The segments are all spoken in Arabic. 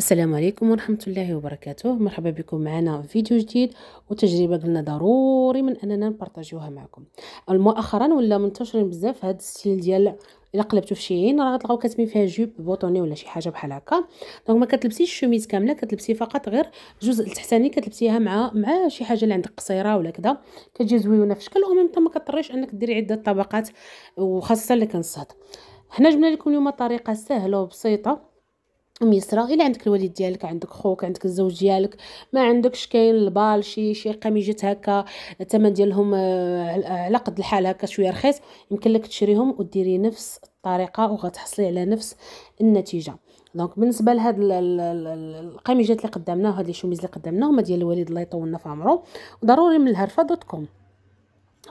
السلام عليكم ورحمة الله وبركاته مرحبا بكم معنا فيديو جديد وتجربة قلنا ضروري من أننا نبارطاجيوها معكم مؤخرا ولا منتشرين بزاف هاد السيل ديال الا قلبتو في شيين راه غتلقاو كتمي فيها جوب بوطوني ولا شي حاجه بحال هكا دونك ما كتلبسيش الشوميز كامله كتلبسي فقط غير الجزء التحتاني كتلبسيها مع مع شي حاجه اللي عندك قصيره ولا كذا كتجي زويونه في شكل وميم ما مكضطريش انك ديري عده طبقات وخاصه اللي كنصهد حنا جبنا لكم اليوم طريقه سهله وبسيطه ميسره الا عندك الوالد ديالك عندك خوك عندك الزوج ديالك ما عندكش كاين البال شي شي قميجات هكا الثمن ديالهم آه، على قد الحال هكا شويه رخيص يمكن لك تشريهم وديري نفس الطريقه وغتحصلي على نفس النتيجه دونك بالنسبه لهاد القميجات اللي قدامنا وهاد لي شوميز اللي قدامنا هما ديال الوالد الله يطولنا في عمرو ضروري من الهرفه دوت كوم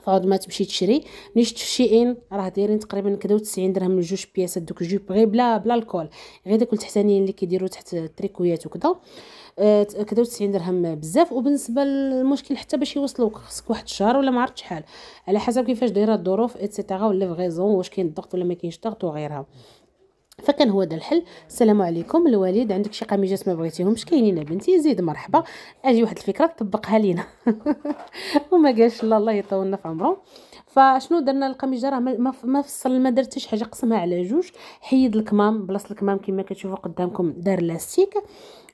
فعوض ما تمشي تشري ملي شفت شي ان راه دايرين تقريبا كدا 90 درهم لجوج بياسات دوك جوب غير بلا بلا الكول غير داك التحتانيين اللي كيديروا تحت التريكويات وكدا آه، كدا 90 درهم بزاف وبالنسبه للمشكل حتى باش يوصلوك خصك واحد الشهر ولا ما عرفت شحال على حسب كيفاش دايره الظروف اتسيتيرا ولا فغيزون واش كاين الضغط ولا ما كاينش ضغط وغيرها فكان هو هذا الحل السلام عليكم الوالد عندك شي قميجات ما بغيتيهمش كاينين بنتي زيد مرحبا اجي واحد الفكره طبقها لينا وما قالش لا الله يطولنا في عمره فشنو درنا القميجه راه ما فصل ما درت حاجه قسمها على جوج حيد الكمام بلاص الكمام كما كتشوفوا قدامكم دار لاستيك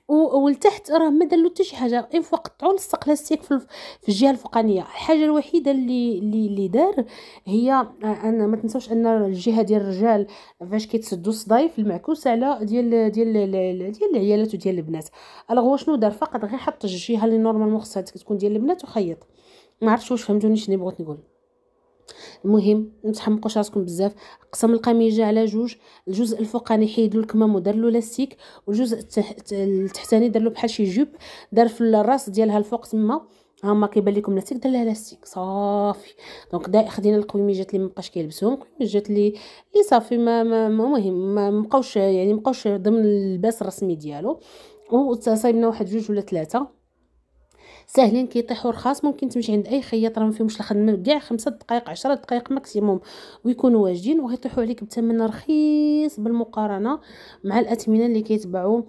ولتحت راه ما دار له حتى شي حاجه غير قطعوا لصق لاستيك في, في الجهه الفوقانيه الحاجه الوحيده اللي اللي, اللي دار هي ان ما تنساوش ان الجهه ديال الرجال فاش كيتسدوا الصدايف المعكوسه على ديال ديال ديال العيالات وديال البنات الوغ هو شنو دار فقط غير حط الجهه اللي نورمالمون خصها تكون ديال البنات وخيط ما عرفتش واش فهمتوني شنو بغيت نقول المهم ما تحمقوش راسكم بزاف قسم القميجه على جوج الجزء الفوقاني حيد له الكمام ودار له لاستيك والجزء التحتاني دار له بحال شي جوب دار في الراس ديالها الفوق تما هما كيبان لكم لاستيك دار لها لاستيك صافي دونك دا خدينا القويميجات اللي مابقاش كيلبسهم القويميجات اللي اللي صافي ما ما ما مبقاوش يعني مبقاوش ضمن اللباس الرسمي ديالو وصايبنا واحد جوج ولا ثلاثه ساهلين كيطيحوا رخاص ممكن تمشي عند اي خياط راه ما فيهمش الخدمه كاع 5 دقائق 10 دقائق ماكسيموم ويكونوا واجدين وغيطيحوا عليك بثمن رخيص بالمقارنه مع الاثمنه اللي كيتباعوا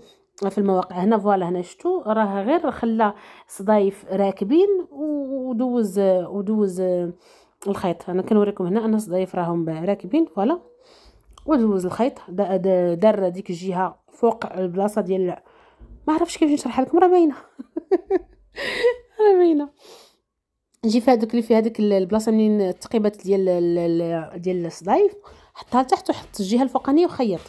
في المواقع هنا فوالا هنا شفتوا راه غير خلى صدايف راكبين ودوز ودوز الخيط انا كنوريكم هنا انا صدايف راهم راكبين فوالا ودوز الخيط دار دا دار ديك الجهه فوق البلاصه ديال ما عرفتش كيفاش نشرح لكم راه باينه رمينا باينه نجي في هذوك اللي في هذيك البلاصه منين التقيبات ديال ديال الصدايف حطها لتحت وحط الجهه الفوقانيه وخيط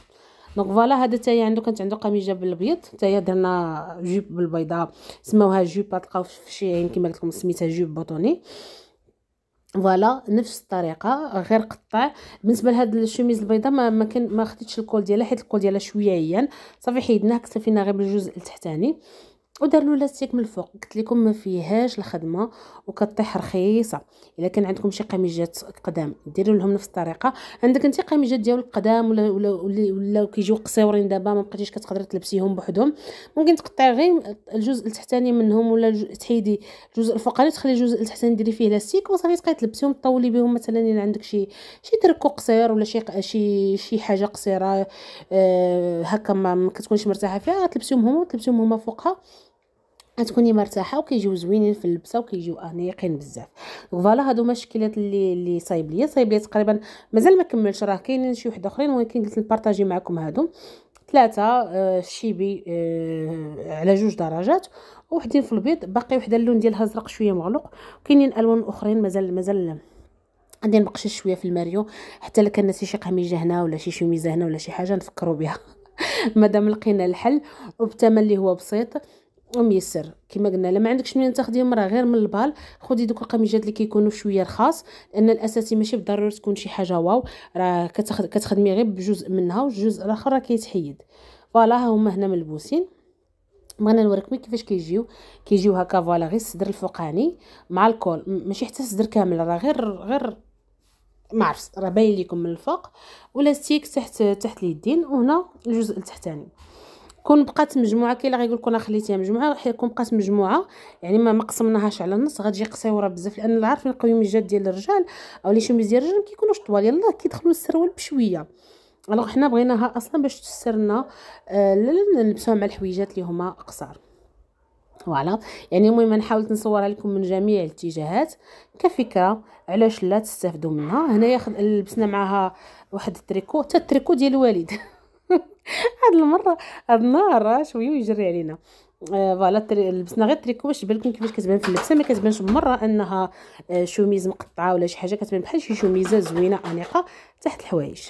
دونك فوالا هذا تايا عنده كانت عنده قميجه بالبيض تايا درنا جوب بالبيضاء سماوها جوب تلقاو في شي عين كما قلت لكم سميتها جوب بوطوني فوالا نفس الطريقه غير قطع بالنسبه لهاد الشوميز البيضاء ما ما, كان ما خديتش الكول ديالها حيت الكول ديالها شويه عيان صافي حيدناه كتفينا غير بالجزء التحتاني ودار له لاستيك من الفوق قلت لكم ما فيهاش الخدمه وكطيح رخيصه الا كان عندكم شي قميجات قدام ديروا لهم نفس الطريقه عندك انت قميجات ديال القدام ولا ولا ولا, ولا كيجيو قصيورين دابا ما بقيتيش كتقدري تلبسيهم بوحدهم ممكن تقطعي غير الجزء التحتاني منهم ولا تحيدي الجزء الفوقاني تخلي الجزء التحتاني ديري فيه لاستيك وصافي تبقاي تلبسيهم طولي بهم مثلا الا عندك شي شي تركو قصير ولا شي شي شي حاجه قصيره آه هكا ما كتكونش مرتاحه فيها تلبسيهم هما تلبسيهم هما فوقها غتكوني مرتاحه وكيجيو زوينين في اللبسه وكيجيو انيقين بزاف فوالا هادو هما الشكلات اللي اللي صايب ليا صايب ليا تقريبا مازال ما كملتش راه كاينين شي وحده اخرين ولكن قلت نبارطاجي معكم هادو ثلاثة آه شيبي آه على جوج درجات وحدين في البيض باقي وحده اللون ديالها ازرق شويه مغلوق وكاينين الوان اخرين مازال مازال غادي نبقش شويه في الماريو حتى لو كان شي قميجه هنا ولا شي شميزه هنا ولا شي حاجه نفكروا بها مادام لقينا الحل وبثمن اللي هو بسيط وميسر كما قلنا لما عندكش منين تاخديهم راه غير من البال خدي دوك القميجات اللي كيكونوا شويه رخاص لان الاساسي ماشي بالضروره تكون شي حاجه واو راه كتخدمي غير بجزء منها والجزء الاخر راه كيتحيد فوالا ها هما هنا ملبوسين بغينا نوريكم كيفاش كيجيو كيجيو هكا فوالا غير الصدر الفوقاني مع الكول ماشي حتى الصدر كامل راه غير غير ما عرفتش راه باين لكم من الفوق ولاستيك تحت تحت اليدين وهنا الجزء التحتاني كون بقات مجموعه كاين اللي غيقول لكم انا خليتيها مجموعه راح يكون بقات مجموعه يعني ما مقسمناهاش على النص غتجي قصيره بزاف لان اللي عارفين الجاد ديال الرجال او لي شوميز ديال الرجال مكيكونوش طوال يلاه كيدخلوا السروال بشويه الوغ حنا بغيناها اصلا باش تسرنا آه، نلبسوها مع الحويجات اللي هما قصار فوالا يعني المهم انا حاولت نصورها لكم من جميع الاتجاهات كفكره علاش لا تستافدوا منها هنايا لبسنا معاها واحد التريكو حتى التريكو ديال الوالد هاد المره هاد النهار شويه ويجري علينا آه، فوالا آه لبسنا غير تريكو باش تبان كيفاش كتبان في اللبسه ما كتبانش مره انها آه، شوميز مقطعه ولا شي حاجه كتبان بحال شي شوميزه زوينه انيقه تحت الحوايج